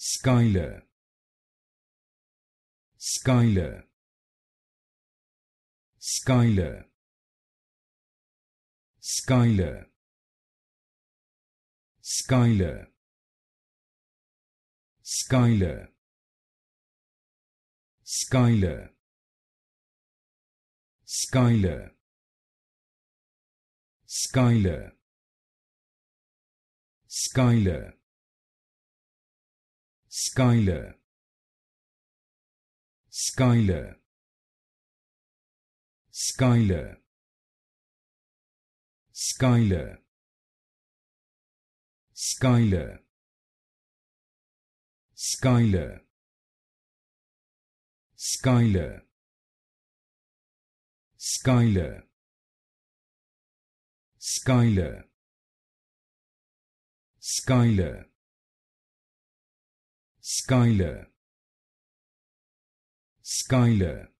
Skyler Skyler Skyler Skyler Skyler Skyler Skyler Skyler Skyler Skyler Skyler Skyler Skyler Skyler Skyler Skyler Skyler Skyler Skyler Skyler Skyler Skyler